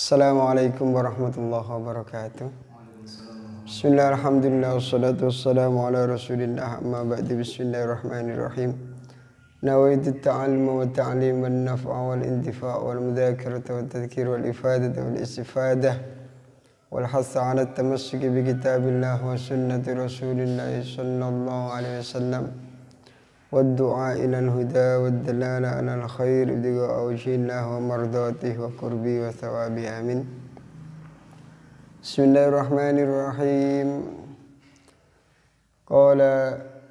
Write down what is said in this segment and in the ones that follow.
السلام عليكم ورحمة الله وبركاته بسم الله الحمد لله والصلاة والسلام على رسول الله أما بعد بسم الله الرحمن الرحيم نويت التعلم والتعليم والنفع والانتفاع والمذاكرة والتذكير والإفادة والاستفادة والحث على التمسك بكتاب الله وسنة رسول الله صلى الله عليه وسلم والدعاء إلى الهدى والدلالة على الخير دعاء وجه الله ومرضاته وقربي وثوابه آمين بسم الله الرحمن الرحيم قال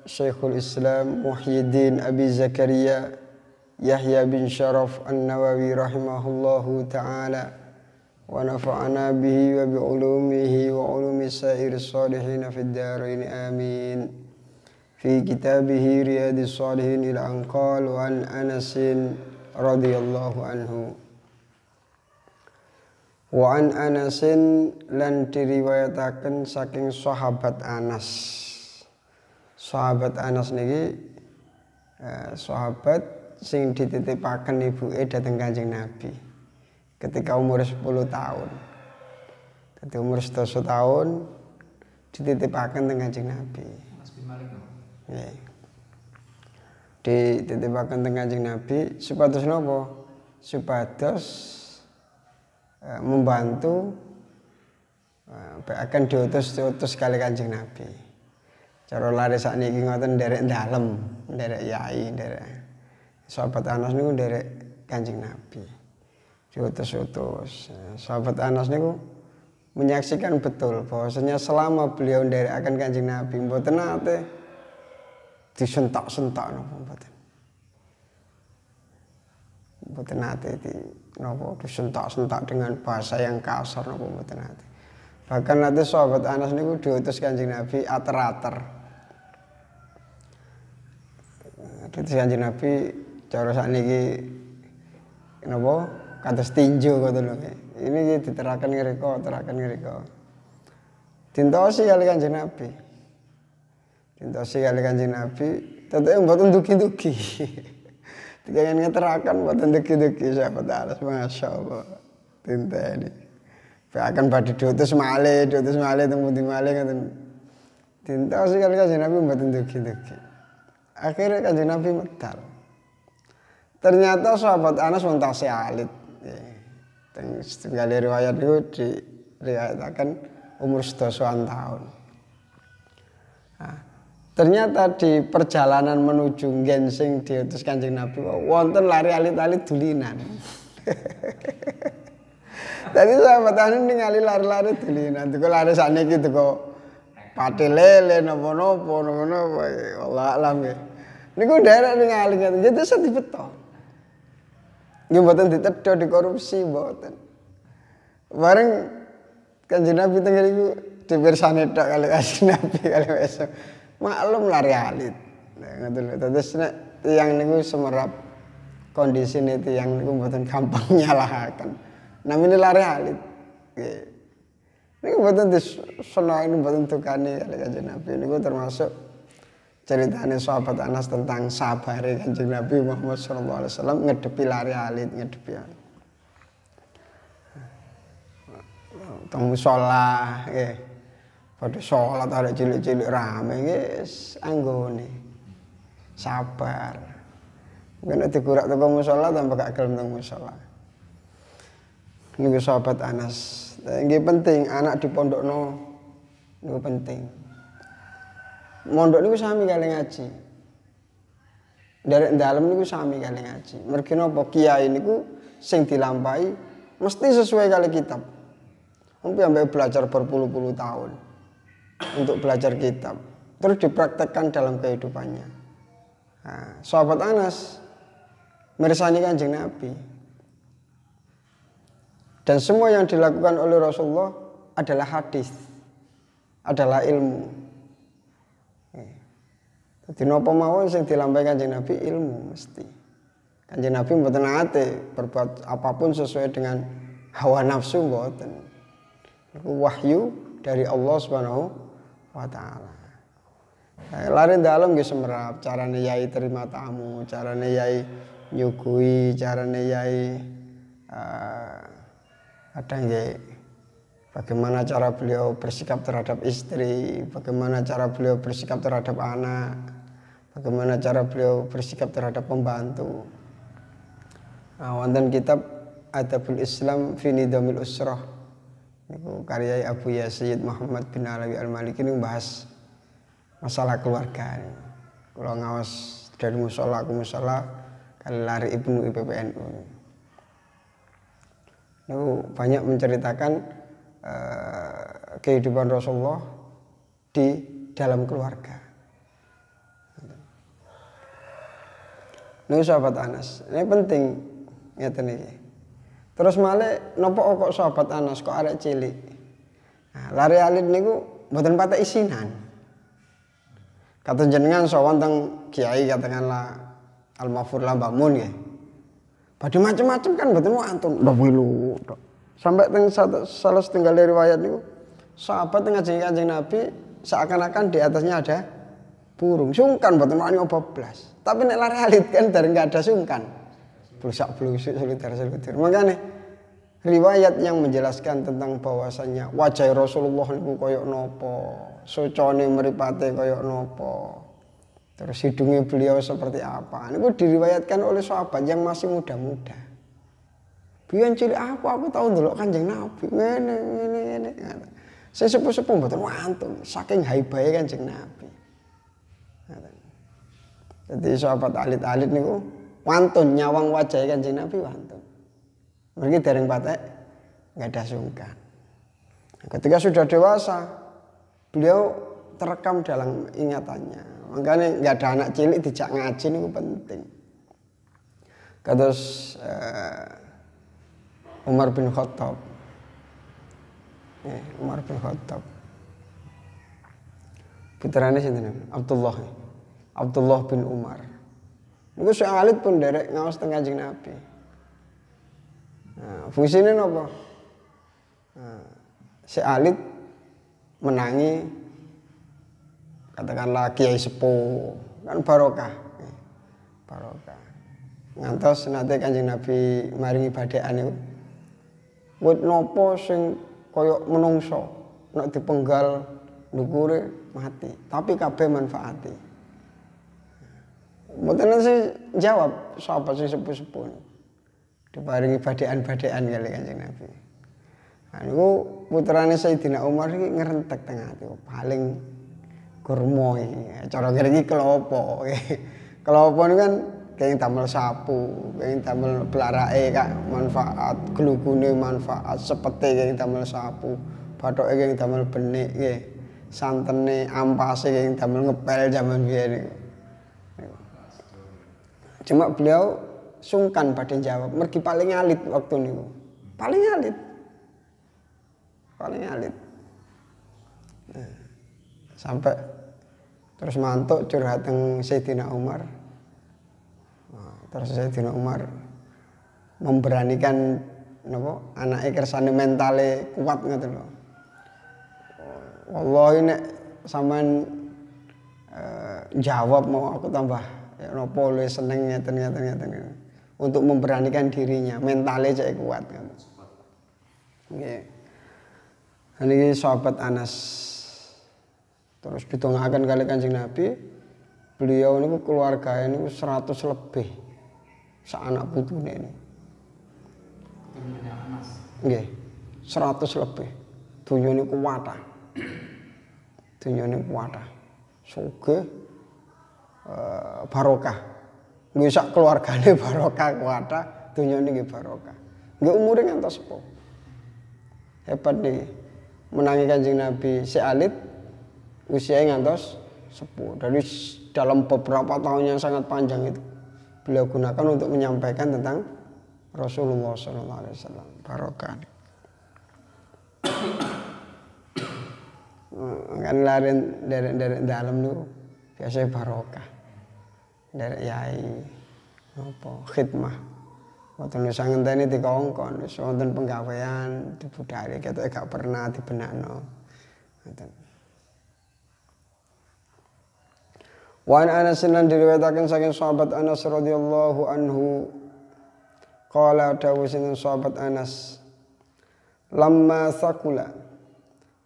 شيخ الإسلام محي الدين أبي زكريا يحيى بن شرف النووي رحمه الله تعالى ونفعنا به وبعلومه وعلوم سائر الصالحين في الدارين آمين في كتابه رياض الصالحين إلى أن قال وعن أنس رضي الله عنه Wan Anasin lan diriwayataken saking sahabat Anas. Sahabat Anas niki eh, sahabat sing dititipaken ibuke dhateng Kanjeng Nabi ketika umur 10 tahun. ketika umur 10 tahun dititipaken dengan Kanjeng Nabi di iya. dititipaken teng Kanjeng Nabi supados nopo supados uh, membantu uh, akan diutus diutus kali Kanjeng Nabi cara saat ini ngoten dari dalam dari yai dari sahabat Anas niku dari Kanjeng Nabi diutus-utus sahabat Anas niku menyaksikan betul bahwasanya selama beliau dari akan kanjeng Nabi mboten nate disentak-sentak nopo mboten. Mboten nate di napa disentak-sentak dengan bahasa yang kasar nopo mboten nate. Bahkan nanti sahabat Anas niku diutus Kanjeng Nabi ater-ater. Diutus Kanjeng Nabi cara niki nopo kados tinju ngoten lho. Ini diterakan ngriko, terakan ngriko. Dintosi kali Kanjeng Nabi sih kali kanjeng Nabi, yang mboten duki-duki. ingin ngeterakan mboten duki-duki siapa Allah, Masya Allah. ini. Bahkan badhe diutus malih, diutus malih di malai malih Tinta sih kali kanjeng Nabi buat duki-duki. Akhirnya kanjeng Nabi medal. Ternyata sahabat Anas mentah si alit. Teng eh, riwayat itu diriwayatkan umur setahun tahun. Nah, Ternyata di perjalanan menuju Gensing diutus Kanjeng Nabi oh, wonten lari alit-alit dulinan. Tadi sahabat ini anu ningali lari-lari dulinan, tuku lari gitu kok. Pati lele nopo-nopo, nopo-nopo, nopo ya Allah alam ya. Niku daerah ningali gitu, jadi sedih betul. Nggih mboten ditedo dikorupsi mboten. Bareng Kanjeng Nabi tengger iku dipirsani tok kali Kanjeng Nabi kali besok maklum lah realit nah, terus tiang niku semerap kondisi nih tiang niku buatan gampang nyalahakan namanya lah realit ini buatan di sono ini buatan tukani kali kanjeng nabi ini termasuk ceritanya sahabat Anas tentang sabar kanjeng Nabi Muhammad Sallallahu Alaihi Wasallam ngedepi lari alit ngedepi tunggu sholat, gitu pada sholat ada cilik-cilik rame guys, anggone. Sabar. Kena digurak teko musola tanpa gak gelem teng musola. ini sahabat Anas. Nah, ini penting anak di pondok no. ini penting. Mondok niku sami kali ngaji. Dari dalam ini sami kali ngaji. Mergi nopo kiai ku sing dilampahi mesti sesuai kali kitab. Sampai belajar berpuluh-puluh tahun untuk belajar kitab terus dipraktekkan dalam kehidupannya nah, sahabat Anas meresani kanjeng Nabi dan semua yang dilakukan oleh Rasulullah adalah hadis adalah ilmu eh, jadi nopo mawon sing dilampaikan kanjeng Nabi ilmu mesti kanjeng Nabi mboten ate berbuat apapun sesuai dengan hawa nafsu mboten wahyu dari Allah Subhanahu wa taala eh, lari dalam gitu semerap Cara yai terima tamu cara yai nyukui, cara yai uh, ada nggih bagaimana cara beliau bersikap terhadap istri bagaimana cara beliau bersikap terhadap anak bagaimana cara beliau bersikap terhadap pembantu nah, wonten kitab Adabul Islam fi Nidamil Usrah karya Abu Yazid Muhammad bin Alawi Al Maliki ini membahas masalah keluarga. Kalau ngawas dari musola ke musola, kali lari ibnu IPPNU. Itu banyak menceritakan uh, kehidupan Rasulullah di dalam keluarga. Ini sahabat Anas. Ini penting. Ya ini. Terus malah nopo kok sobat Anas kok arek cilik. Nah, lari alit niku mboten patah isinan. Kata jenengan sowan teng kiai katakanlah Al Mafur Lambamun ya. Padu macam-macam kan mboten wonten. Lho wilu. Sampai teng salah dari riwayat niku sahabat ngaji Kanjeng Nabi seakan-akan di atasnya ada burung. Sungkan mboten wani 12. Tapi nek lari alit kan dari nggak ada sungkan pelusak pelusuk seluter seluter makanya riwayat yang menjelaskan tentang bahwasannya wajah Rasulullah itu koyok nopo sucone meripate koyok nopo terus hidungnya beliau seperti apa gue diriwayatkan oleh sahabat yang masih muda-muda biar ciri aku aku tahu dulu kanjeng nabi ini ini ini saya sepuh-sepuh betul mantul saking haibahe kanjeng nabi jadi sahabat alit-alit niku wantun nyawang wajah kanjeng Nabi wantun. Mergi dereng patek nggak ada sungkan. ketika sudah dewasa, beliau terekam dalam ingatannya. Makanya nggak ada anak cilik dijak ngaji itu penting. Terus uh, eh, Umar bin Khattab, eh, Umar bin Khattab, putranya sini Abdullah, Abdullah bin Umar. Mungkin saya alit pun derek ngawas teng Kanjeng Nabi. Nah, fungsinya nopo. Nah, Syekh menangi katakanlah Kiai Sepuh kan barokah. Barokah. Ngantos nanti Kanjeng Nabi maringi badhekan niku. Buat nopo sing koyok menungso nek dipenggal ndukure mati, tapi kabeh manfaati. Mboten sih jawab siapa sih sepuh-sepuh. Diparingi badean-badean kali Kanjeng Nabi. Anu putrane Sayyidina Umar iki ngrentek tengah ati oh, paling kurma iki. Cara kira iki kelopo. kelopo ini kan kenging damel sapu, kenging damel belarake kak manfaat glukune manfaat sepete kenging damel sapu, bathoke kenging damel benik nggih. Santene ampase kenging damel ngepel jaman biyen. Cuma beliau sungkan pada jawab, mergi paling alit waktu niku. Paling alit. Paling alit. Nah, sampai terus mantuk curhat dengan Sayyidina Umar. Nah, terus Sayyidina Umar memberanikan napa anake kersane mentale kuat nggak lho. Wallahi nek sampean uh, jawab mau aku tambah nopo lu seneng ngeten ngeten ngeten untuk memberanikan dirinya mentalnya cek kuat kan okay. ini sahabat Anas terus akan kali kanjeng Nabi beliau ini keluarga ini 100 lebih seanak putu ini Nggih. Okay. 100 lebih. tunjuk ini kuatah, tunjuk ini kuatah, suge. so, Eh, barokah. bisa sak keluargane barokah kuwata, donya niki barokah. Nggih umure ngantos sepuh. Hebat nih menangi kanjeng Nabi si Alit usia usianya ngantos sepuh dari dalam beberapa tahun yang sangat panjang itu beliau gunakan untuk menyampaikan tentang Rasulullah Sallallahu Alaihi Wasallam barokah eh, kan lari dari dari dalam dulu biasanya barokah dari yai apa khidmah Wonten wis ngenteni dikongkon, wis wonten penggawean di budari kita gak pernah di Ngoten. Wa an Anas lan diriwayataken saking sahabat Anas radhiyallahu anhu qala dawu sinten sahabat Anas lamma sakula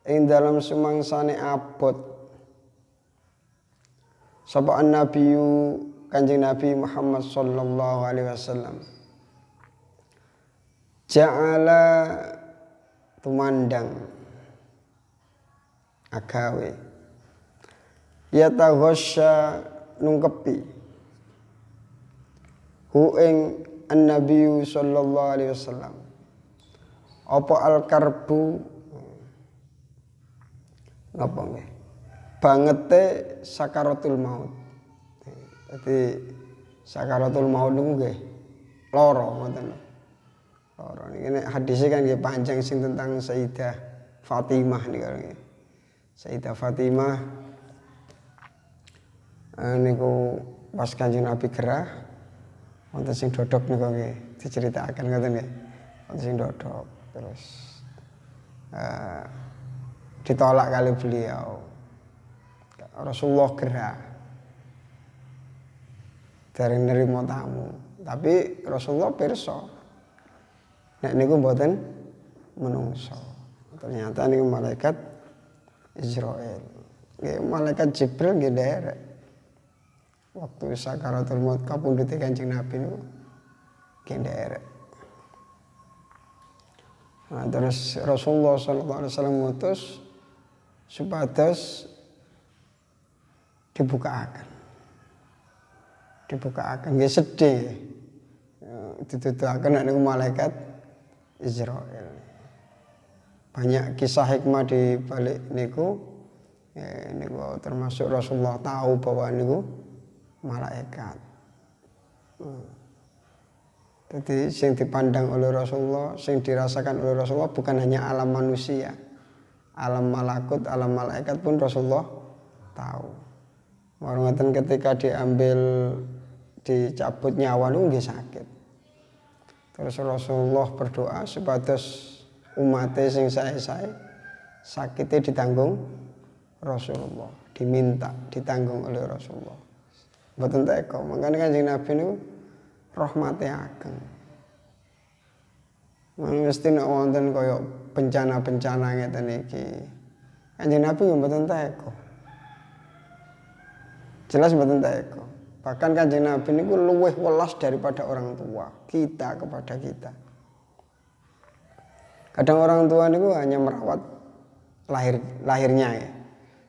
ing dalam sumangsane abot sapa annabiyyu kanjeng Nabi Muhammad sallallahu alaihi wasallam ja'ala tumandang agawe yataghasya nungkepi hu ing annabiyyu sallallahu alaihi wasallam apa al karbu napa nggih banget sakaratul maut. tapi sakaratul maut itu gak loro ngoten. loro niki nek kan nggih panjang sing tentang Sayyidah Fatimah nih niku. Sayyidah Fatimah eh, niku pas Kanjeng Nabi gerah wonten sing dodok niku nggih diceritakan ngoten nih Wonten sing dodok terus uh, ditolak kali beliau Rasulullah gerak dari nerima tamu tapi Rasulullah perso nek niku mboten menungso ternyata niku malaikat Israel nggih malaikat Jibril nggih derek waktu sakaratul maut kapundhute Kanjeng Nabi niku nggih daerah Nah, terus Rasulullah sallallahu alaihi SAW mutus supados dibuka akan dibuka akan gak ya, sedih ditutuakan nek niku malaikat Israel banyak kisah hikmah di balik niku ini ya, niku termasuk Rasulullah tahu bahwa niku malaikat hmm. jadi yang dipandang oleh Rasulullah, yang dirasakan oleh Rasulullah bukan hanya alam manusia, alam malakut, alam malaikat pun Rasulullah tahu. Warungatan ketika diambil dicabut nyawa lu nggih sakit. Terus Rasulullah berdoa sebatas umatnya sing saya sae sakitnya ditanggung Rasulullah, diminta ditanggung oleh Rasulullah. Mboten teko, makanya Kanjeng Nabi niku rahmate ageng. Mesti nak wonten kaya bencana-bencana ngeten iki. Kanjeng Nabi mboten teko. Jelas mboten tak eko. Bahkan kanjeng Nabi gue luwih welas daripada orang tua kita kepada kita. Kadang orang tua ini gue hanya merawat lahir lahirnya ya.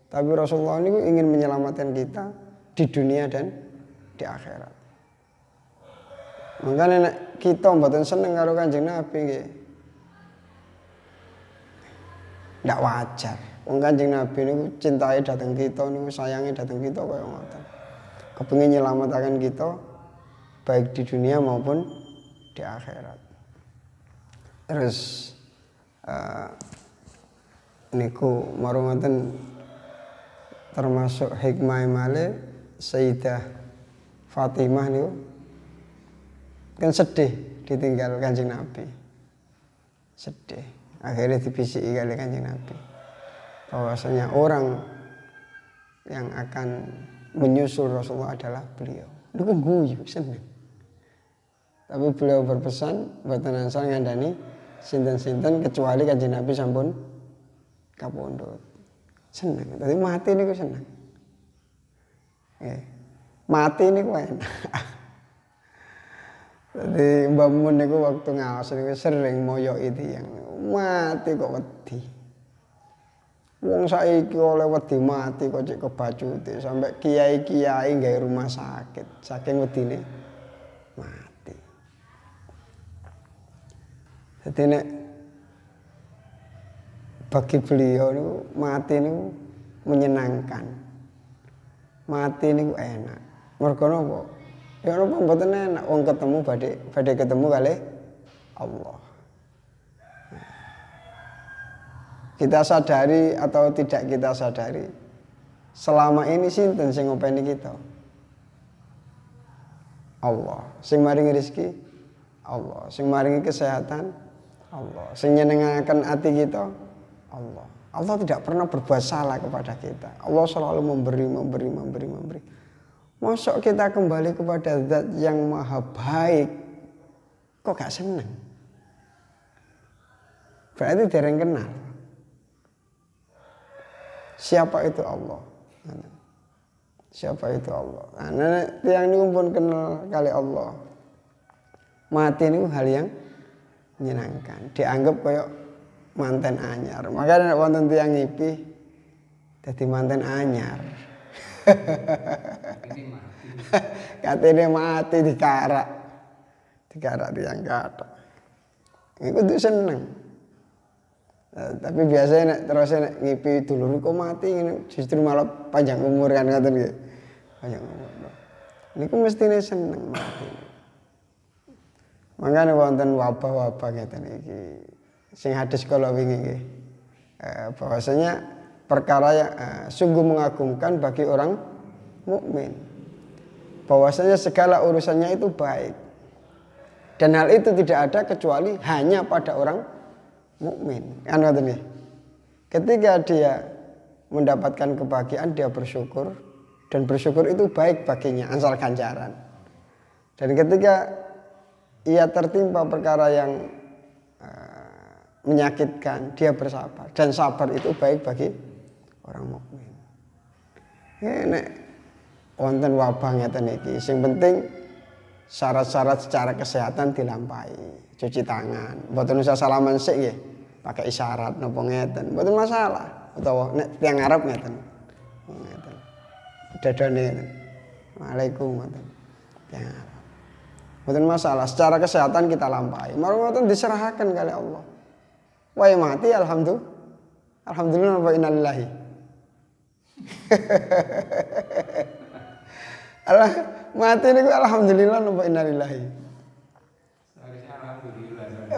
Tapi Rasulullah niku ingin menyelamatkan kita di dunia dan di akhirat. Makanya kita mboten seneng karo kanjeng Nabi nggih. Ndak wajar. Wong Kanjeng Nabi niku cintai dateng kita niku sayangi dateng kita kaya ngoten. Kepengin nyelametaken kita baik di dunia maupun di akhirat. Terus uh, niku maru ngoten termasuk hikmah male Sayyidah Fatimah niku kan sedih ditinggal Kanjeng Nabi. Sedih. Akhirnya dibisiki kali Kanjeng Nabi bahwasanya orang yang akan menyusul Rasulullah adalah beliau. kan guyu seneng. Tapi beliau berpesan buat nansal ngandani sinten-sinten kecuali kanjeng Nabi sampun kapundhut. Seneng. Tapi mati niku seneng. Eh, mati niku enak. Jadi Mbak Mun niku waktu ngaos gue sering moyo itu yang mati kok wedi. Wong saiki oleh wedi mati kok cek kebacuti sampai kiai-kiai nggawe rumah sakit saking ini mati. Jadi nek bagi beliau itu mati ini menyenangkan. Mati ini enak. Mergo kok Ya napa enak wong ketemu badhe badhe ketemu kali Allah. kita sadari atau tidak kita sadari selama ini sinten sing ngopeni kita Allah sing maringi rezeki Allah sing maringi kesehatan Allah sing nyenengaken hati kita Allah Allah tidak pernah berbuat salah kepada kita Allah selalu memberi memberi memberi memberi Masuk kita kembali kepada zat yang maha baik Kok gak seneng? Berarti dereng kenal siapa itu Allah siapa itu Allah nah, yang ini pun kenal kali Allah mati ini hal yang menyenangkan dianggap kayak manten anyar makanya nenek wonten tiang ngipi jadi manten anyar katanya mati di karak di karak tiang kata itu seneng Eh, tapi biasanya nek terusnya nek ngipi dulu, kok mati ini justru malah panjang umur kan ngoten gitu. Panjang umur. ini kok mesti nih seneng mati. makanya wonten wabah-wabah gitu. iki. Sing hadis kalau wingi gitu. Uh, bahwasanya perkara yang uh, eh, sungguh mengagumkan bagi orang mukmin. Bahwasanya segala urusannya itu baik. Dan hal itu tidak ada kecuali hanya pada orang mukmin. Anu Ketika dia mendapatkan kebahagiaan dia bersyukur dan bersyukur itu baik baginya ansar ganjaran. Dan ketika ia tertimpa perkara yang uh, menyakitkan, dia bersabar dan sabar itu baik bagi orang mukmin. Ini ya, konten wabah ngeten Yang penting syarat-syarat secara kesehatan dilampahi cuci tangan boten usah salaman sik nggih pakai isyarat nopo ngeten boten masalah utawa nek tiyang Arab ngeten ngeten dadane ngeten Waalaikum ngeten tiyang Arab boten masalah secara kesehatan kita lampahi marang ngoten diserahkan kali Allah wae mati alhamdulillah alhamdulillah wa innalillahi Allah mati niku alhamdulillah wa inalillahi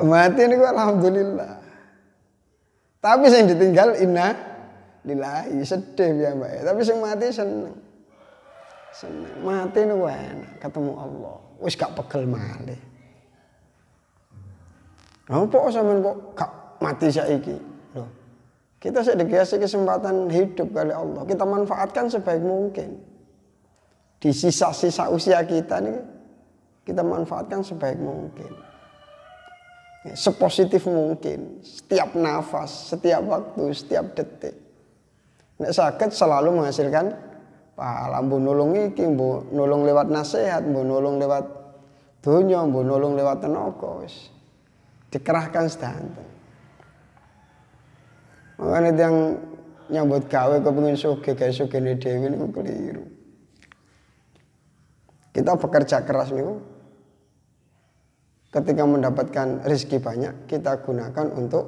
mati ini, alhamdulillah tapi yang ditinggal inna lillahi sedih ya mbak tapi yang mati seneng seneng mati niku enak ketemu Allah wis gak pegel malih apa sama kok gak mati saiki loh kita saya dikasih kesempatan hidup kali Allah kita manfaatkan sebaik mungkin di sisa-sisa usia kita nih kita manfaatkan sebaik mungkin sepositif mungkin setiap nafas setiap waktu setiap detik nek sakit selalu menghasilkan pahala bu nulung iki bu nulung lewat nasihat bu nulung lewat dunia bu nulung lewat tenaga wis dikerahkan sedanten makanya yang nyambut gawe kepengin sugih gawe sugih dewi niku keliru kita bekerja keras niku ketika mendapatkan rezeki banyak kita gunakan untuk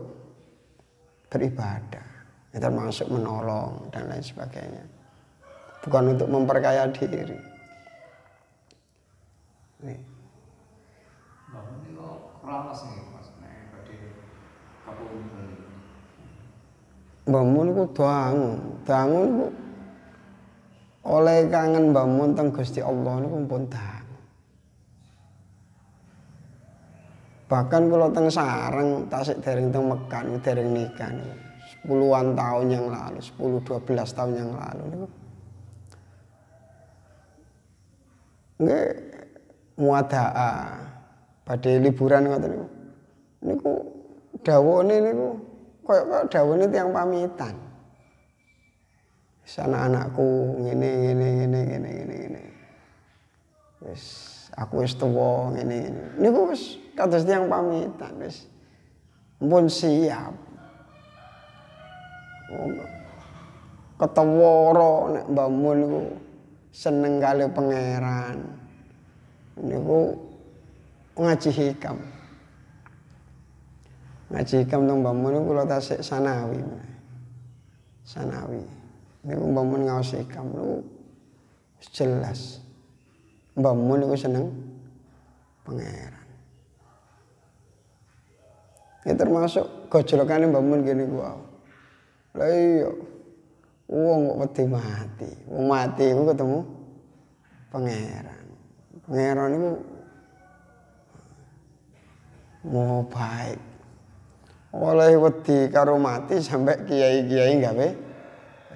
beribadah itu termasuk menolong dan lain sebagainya bukan untuk memperkaya diri Nih. Bangun ku dangun, dangun oleh kangen bangun tentang Gusti Allah niku pun tak. bahkan kalau teng sarang tasik dereng teng mekan dereng nikah nih tahun yang lalu sepuluh dua belas tahun yang lalu nih nggak muadaa pada liburan ngoten niku niku ku niku koyok koyok dawone tiang pamitan sana anakku ini ini ini ini ini ini wis aku wis tuwa ngene niku wis kados tiyang pamitan wis pun siap ketawara nek mbamun niku seneng kali pangeran niku ngaji hikam ngaji hikam dong mbamun niku kula tasik sanawi sanawi niku mbamun ngaos hikam niku jelas mbammu niku seneng pangeran. Ya termasuk gojlokane mbammu ngene ku wow. Lah iya. Wong kok wedi mati. Wong mati iku ketemu pangeran. Pangeran niku mau baik. Oleh wedi karo mati sampai kiai-kiai gawe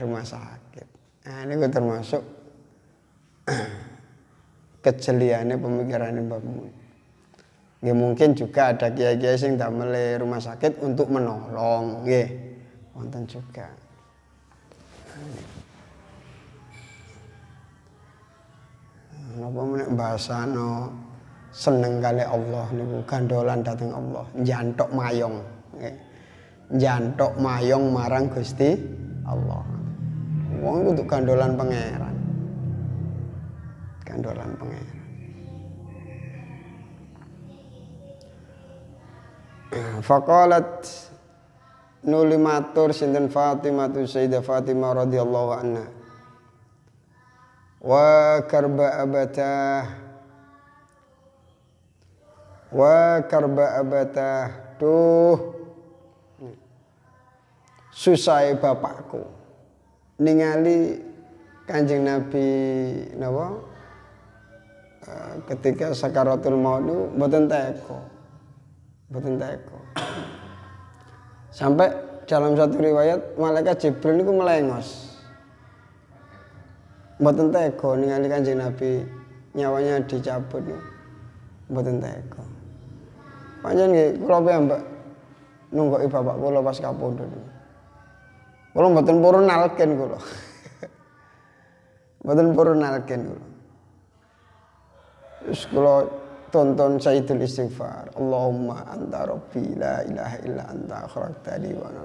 rumah sakit. Nah, ini termasuk pemikiran pemikiran bapakmu Ya mungkin juga ada kiai-kiai sing damel rumah sakit untuk menolong, ya Wonten juga. Napa menek no seneng kali Allah niku gandolan dateng Allah, jantok mayong, jantok mayong marang Gusti Allah. Wong untuk gandolan pangeran dolan pengen eh, Fakolat nuli matur sinten Fatimah tu Sayyidah Fatimah radhiyallahu anha. Wa karba abatah Wa karba abatah tu Susai bapakku Ningali kanjeng Nabi Nawa Eh, ketika sakaratul maut itu boten teko boten teko sampai dalam satu riwayat malaikat Jibril itu melengos boten teko ningali kanjeng Nabi nyawanya dicabut boten teko panjang nggih kula mbak nunggu bapak kula pas kapundhut kula boten purun nalken kula boten purun nalken kula Terus kalau tonton Sayyidul Istighfar. Allahumma anta rabbi la ilaha illa anta akhrajtani wa ana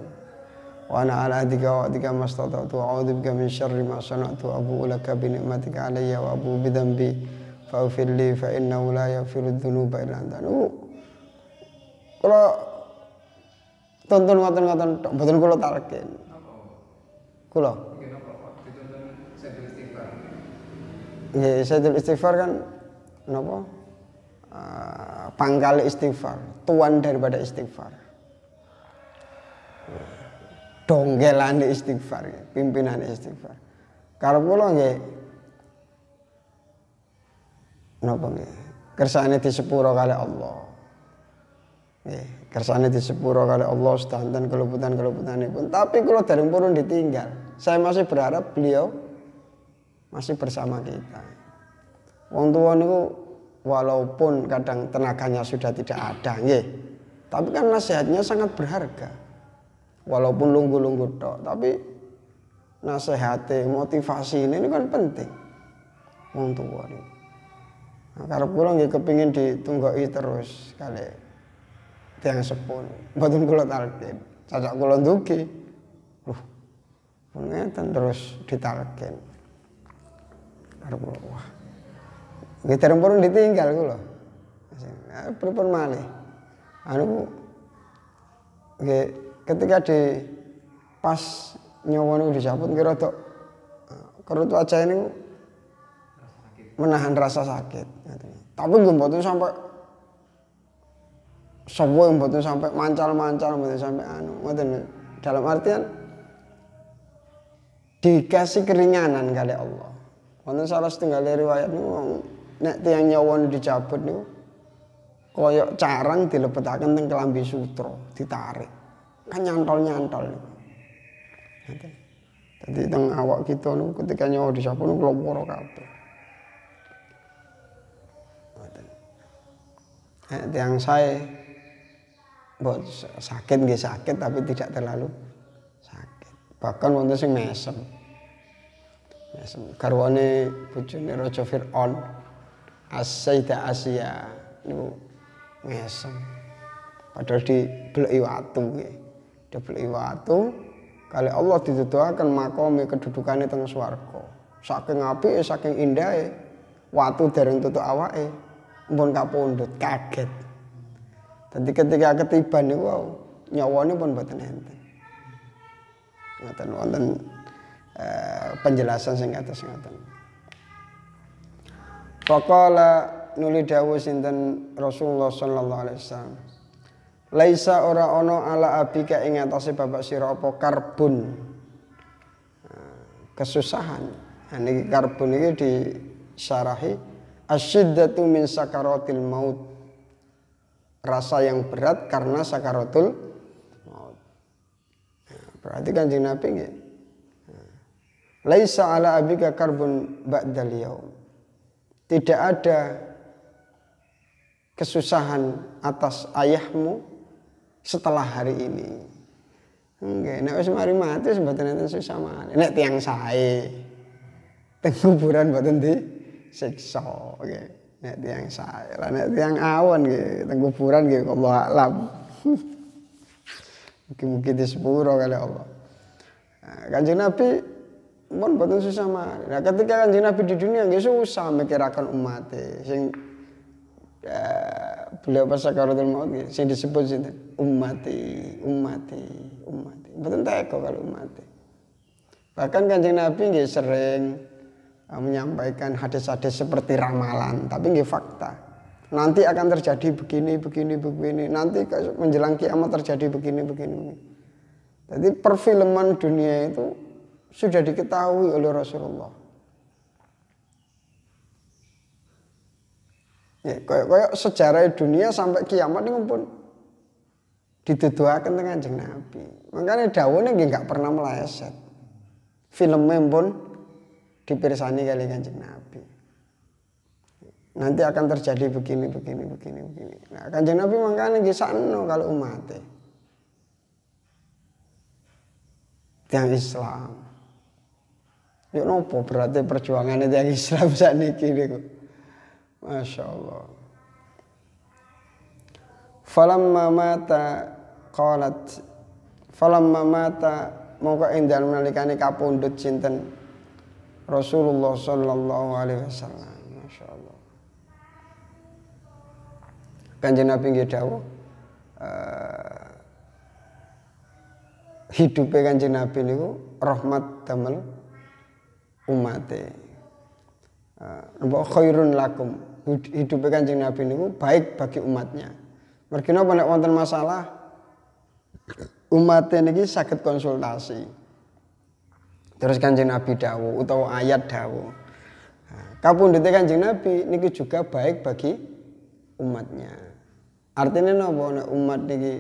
wa ana ala ahdika wa ahdika mastata'tu wa a'udzu bika min syarri ma sana'tu abu laka bi ni'matika wa abu bi dhanbi faghfir li fa innahu la dhunuba illa anta. Kalau tonton ngoten-ngoten betul kalau kula tarakin. Kula. Nggih, Sayyidul Istighfar kan nopo uh, eh, pangkal istighfar, tuan daripada istighfar. Donggelan istighfar, pimpinan istighfar. Kalau pulau nge nopo nge kersane di sepuro kali Allah. nge kersane di sepuro kali Allah dan keluputan keluputan pun, tapi kalau dari purun ditinggal. Saya masih berharap beliau masih bersama kita. Wong tuwa niku walaupun kadang tenaganya sudah tidak ada Tapi kan nasihatnya sangat berharga. Walaupun lunggu-lunggu tok, tapi nasihati motivasi ini, ini kan penting. untuk wali niku. Nah, kepingin kula nggih terus kali tiang sepun. batu kula talkin. Cacak kula duki, Loh. Ngeten terus ditalkin. Karep wah. Gitar pun ditinggal gue loh. Ah, pripun malih. Anu gue ketika di pas nyawa udah dicabut kira tok eh, kerut wajah ini menahan rasa sakit. Tapi gue mboten sampai sebuah mboten sampai mancal-mancal mboten sampai anu mboten dalam artian dikasih keringanan kali Allah. Wonten salah setengah riwayat niku nek tiang nyawa dicabut nih, koyok carang dilebetaken teng kelambi sutra, ditarik. Kan nyantol-nyantol nih. Ngaten. teng awak kita nih ketika nyawa dicabut nih keloporo kabeh. Ngaten. Nek tiang saya buat sakit gak sakit tapi tidak terlalu sakit. Bahkan waktu sing mesem. Mesem garwane bojone Raja Firaun asaita Asya, niku mesem. padahal di belai watu ya di belai watu kali Allah dituduhaken makome kedudukane teng swarga saking api saking indahe watu dereng tutuk awake pun kapundhut kaget tadi ketika ketiban niku wow, nyawanya pun boten enten ngoten wonten eh, penjelasan sing atas Faqala nuli dawu sinten Rasulullah sallallahu alaihi wasallam. Laisa ora ono ala ka ing atase bapak sira apa karbon. Nah, kesusahan. Nah, niki ini iki disarahi asyiddatu min sakaratil maut. Rasa yang berat karena sakaratul maut. Nah, berarti kanjeng Nabi nggih. Nah, Laisa ala abika karbon ba'dal yaum tidak ada kesusahan atas ayahmu setelah hari ini. Enggak, nek wis mari mati mboten enten susah mana. Nek tiyang sae teng kuburan mboten di siksa oke. Nek tiyang sae, lah nek tiyang awon nggih teng kuburan nggih Allah alam. Mungkin-mungkin disepuro kali Allah. Nah, Kanjeng Nabi pun betul susah mah. Nah, ketika kanjeng Nabi di dunia gak susah mikirakan umat sing eh, beliau pas sakaratul maut sing disebut sinten umati umati umati tak teko kalau umati bahkan kanjeng Nabi gak sering uh, menyampaikan hadis-hadis seperti ramalan tapi gak fakta nanti akan terjadi begini begini begini nanti menjelang kiamat terjadi begini begini jadi perfilman dunia itu sudah diketahui oleh Rasulullah. Ya, sejarah dunia sampai kiamat ini pun dituduhakan dengan kanjeng Nabi. Makanya daunnya nggak pernah meleset. Filmnya pun dipirsani kali kanjeng Nabi. Nanti akan terjadi begini, begini, begini, begini. Nah, kanjeng Nabi makanya kisah no kalau umatnya. Yang Islam. Ya nopo berarti perjuangan itu yang Islam saat ini kiri. Masya Allah. mama Falamma mata qalat falamma mata mau ke dalem nalikane kapundut cinta Rasulullah sallallahu alaihi wasallam. Masya Allah. Kanjeng Nabi nggih dawuh eh, hidupnya Kanjeng Nabi niku rahmat damel umatnya, uh, eh, khairun lakum hidup kanjeng nabi niku baik bagi umatnya mergi napa nek wonten masalah umat niki sakit konsultasi terus kanjeng nabi dawu utawa ayat dawu nah, kapundhute kanjeng nabi niki juga baik bagi umatnya artinya napa nek umat niki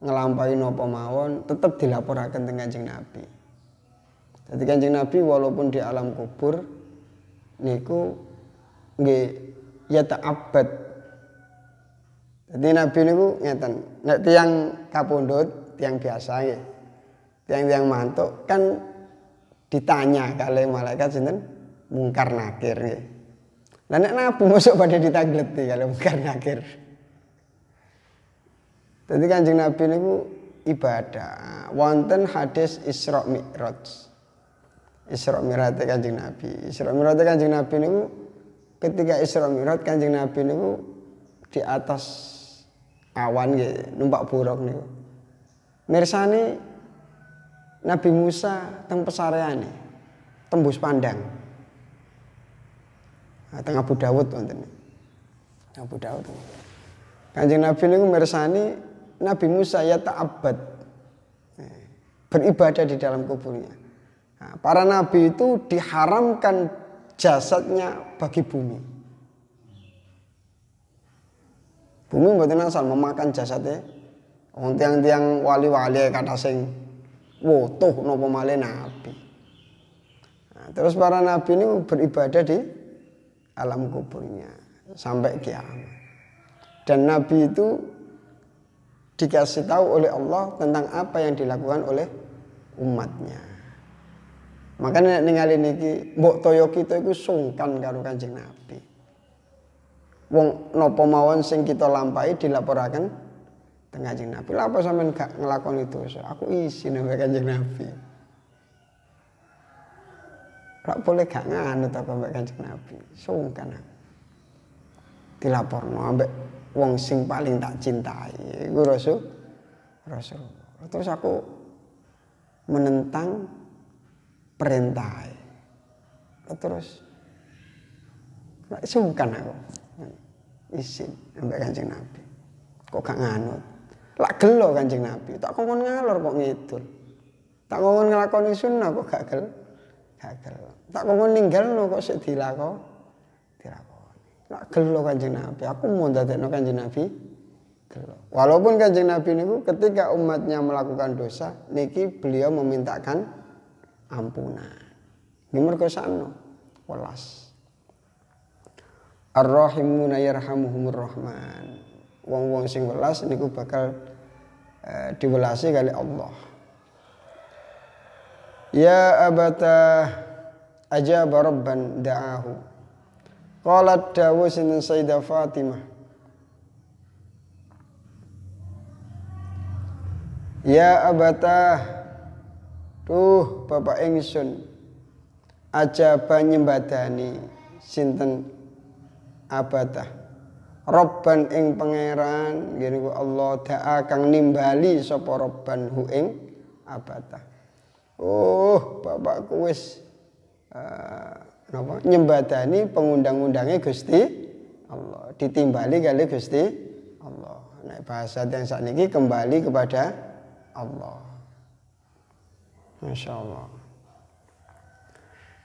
ngelampahi napa mawon tetap dilaporakan dengan kanjeng nabi jadi Kanjeng Nabi walaupun di alam kubur niku nggih ya ta'abbad. Jadi Nabi niku ngeten, nek tiyang kapundhut, tiyang biasa nggih. Tiang-tiang mantuk kan ditanya kali malaikat sinten mungkar nakir nggih. Lah nek nabi masuk pada ditagleti kali mungkar nakir. Jadi Kanjeng Nabi niku ibadah. Wonten hadis Isra Mi'raj. Isra Mi'raj Kanjeng Nabi. Isra Mi'raj Kanjeng Nabi niku ketika Isra Mi'raj Kanjeng Nabi niku di atas awan nggih numpak buruk niku. Mirsani Nabi Musa teng pesareane tembus pandang. Nah, teng Abu Dawud wonten. Abu Dawud. Kanjeng Nabi niku mirsani Nabi Musa ya ta'abbad. Nah, beribadah di dalam kuburnya. Nah, para nabi itu diharamkan jasadnya bagi bumi. Bumi berarti asal memakan jasadnya. Wong tiang-tiang wali-wali kata sing wotoh nopo male nabi. Nah, terus para nabi ini beribadah di alam kuburnya sampai kiamat. Dan nabi itu dikasih tahu oleh Allah tentang apa yang dilakukan oleh umatnya. Makanya ningali niki mbok toyo kita iku sungkan karo Kanjeng Nabi. Wong nopo mawon sing kita lampahi dilaporaken teng Kanjeng Nabi. Lah apa sampean gak nglakoni dosa? Aku izin ambek Kanjeng Nabi. Lah boleh gak nganut apa ambek Kanjeng Nabi. Sungkan aku. Dilaporno ambek wong sing paling tak cintai. Iku Rasul Rasul. Terus aku menentang perintah nah, terus sungkan aku isin ambek kancing nabi kok gak nganut lak gelo kancing nabi tak kongkon ngalor kok ngitul, tak kongkon ngelakoni sunnah kok gak gel gak gelo tak kongkon ninggal no kok sik dilako dilakoni lak gelo kancing nabi aku mau dadekno kancing nabi gelo walaupun kancing nabi ini, ketika umatnya melakukan dosa niki beliau memintakan ampunan sana. welas Ar-Rahimuna yarhamuhumur Rahman wong-wong sing welas niku bakal e, diwelasi kali Allah Ya abata ajaba rabban da'ahu Qalat dawu sinan Sayyidah Fatimah Ya abata Duh, Bapak ingsun ajaba nyembadani sinten abata, Robban ing pangeran gini ku Allah da'a kang nimbali sapa robban hu ing abata. Oh, bapakku wis uh, napa nyembadani pengundang-undangnya Gusti Allah ditimbali kali Gusti Allah. Nah, bahasa yang saat ini kembali kepada Allah. Masya Allah.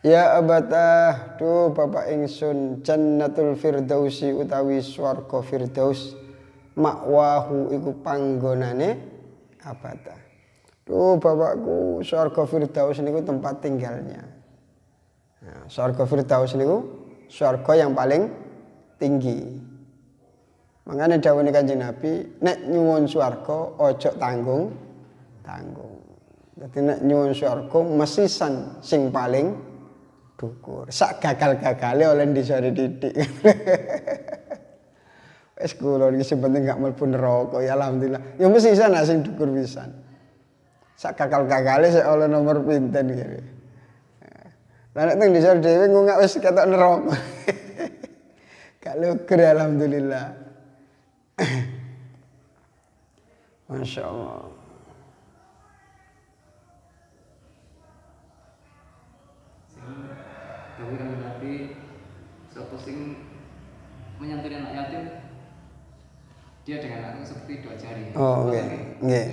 Ya abatah, tuh bapak ingsun jannatul firdausi utawi swarga firdaus makwahu iku panggonane abatah. tuh bapakku swarga firdaus niku tempat tinggalnya. Nah, swarga firdaus niku swarga yang paling tinggi. Makanya dawuhne Kanjeng Nabi, nek nyuwun swarga ojo tanggung tanggung. Dadi nek nyuwun swarga mesisan sing paling dukur. Sak gagal-gagale oleh disore titik. es kula iki sing penting gak mlebu neraka ya alhamdulillah. Ya mesisan nak sing dukur pisan. Sak gagal-gagale sik oleh nomor pinten gitu. Lah nek teng disore dhewe nggak wis ketok neraka. gak luger alhamdulillah. Masya Allah. gawe kang nabi sapa sing menyantuni anak yatim dia dengan aku seperti dua jari. Oh, nggih. Nggih.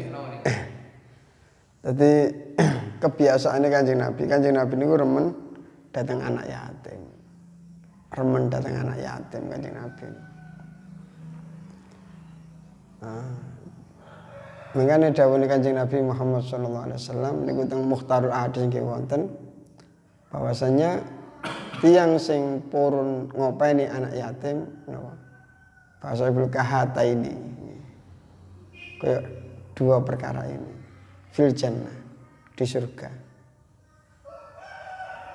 Jadi kebiasaannya kanjeng Nabi, kanjeng Nabi niku remen datang anak yatim. Remen datang anak yatim kanjeng Nabi. Ah. mengenai dawuh Kanjeng Nabi Muhammad sallallahu alaihi wasallam niku teng Mukhtarul Ahadis nggih wonten bahwasanya tiang sing purun ngopeni anak yatim napa bahasa Ibnu Kahata ini kayak dua perkara ini fil jannah di surga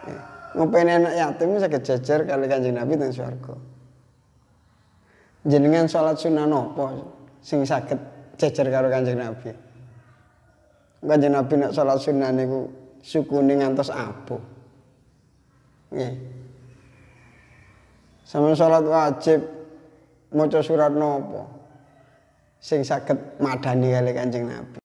ya, ngopeni anak yatim saya kejajar kali kanjeng Nabi dan surga jenengan sholat sunnah nopo sing sakit jajar karo kanjeng Nabi kanjeng Nabi nak sholat sunnah niku suku ngantos abu sama sholat wajib maca surat nopo sing sakit madani kali Kanjeng Nabi.